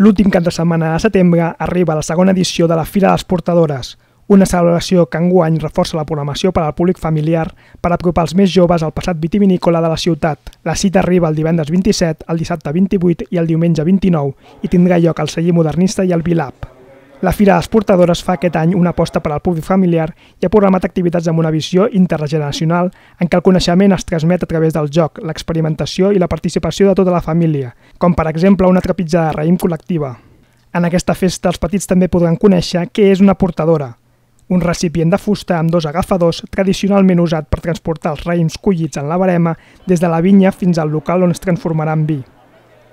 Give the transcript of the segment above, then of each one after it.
L'últim cap de setmana de setembre arriba la segona edició de la Fira de les Portadores, una celebració que enguany reforça la programació per al públic familiar per apropar els més joves al passat vitivinícola de la ciutat. La cita arriba el divendres 27, el dissabte 28 i el diumenge 29 i tindrà lloc al celler modernista i al Vilap. La Fira Exportadores fa aquest any una aposta per al públic familiar i ha programat activitats amb una visió intergeneracional en què el coneixement es transmet a través del joc, l'experimentació i la participació de tota la família, com per exemple una trepitjada de raïm col·lectiva. En aquesta festa els petits també podran conèixer què és una portadora, un recipient de fusta amb dos agafadors tradicionalment usat per transportar els raïms collits en la barema des de la vinya fins al local on es transformarà en vi.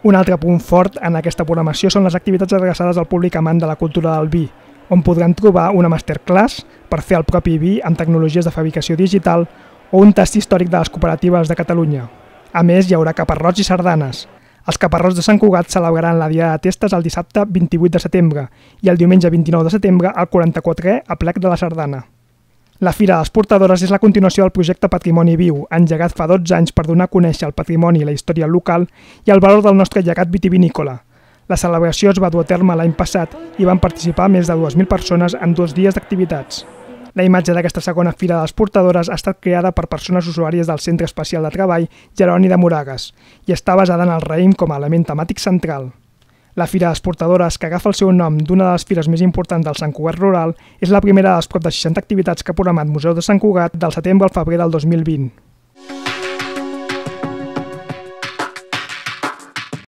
Un altre punt fort en aquesta programació són les activitats adreçades al públic amant de la cultura del vi, on podran trobar una masterclass per fer el propi vi amb tecnologies de fabricació digital o un tast històric de les cooperatives de Catalunya. A més, hi haurà caparrots i sardanes. Els caparrots de Sant Cugat celebraran la Diada de Testes el dissabte 28 de setembre i el diumenge 29 de setembre al 44è a plec de la Sardana. La Fira de les Portadores és la continuació del projecte Patrimoni Viu, engegat fa 12 anys per donar a conèixer el patrimoni i la història local i el valor del nostre llegat vitivinícola. La celebració es va dur a terme l'any passat i van participar més de 2.000 persones en dos dies d'activitats. La imatge d'aquesta segona Fira de les Portadores ha estat creada per persones usuàries del Centre Especial de Treball Geroni de Moragues i està basada en el raïm com a element temàtic central. La Fira d'exportadores, que agafa el seu nom d'una de les fires més importants del Sant Cugat Rural, és la primera de les prop de 60 activitats que ha programat Museu de Sant Cugat del setembre al febrer del 2020.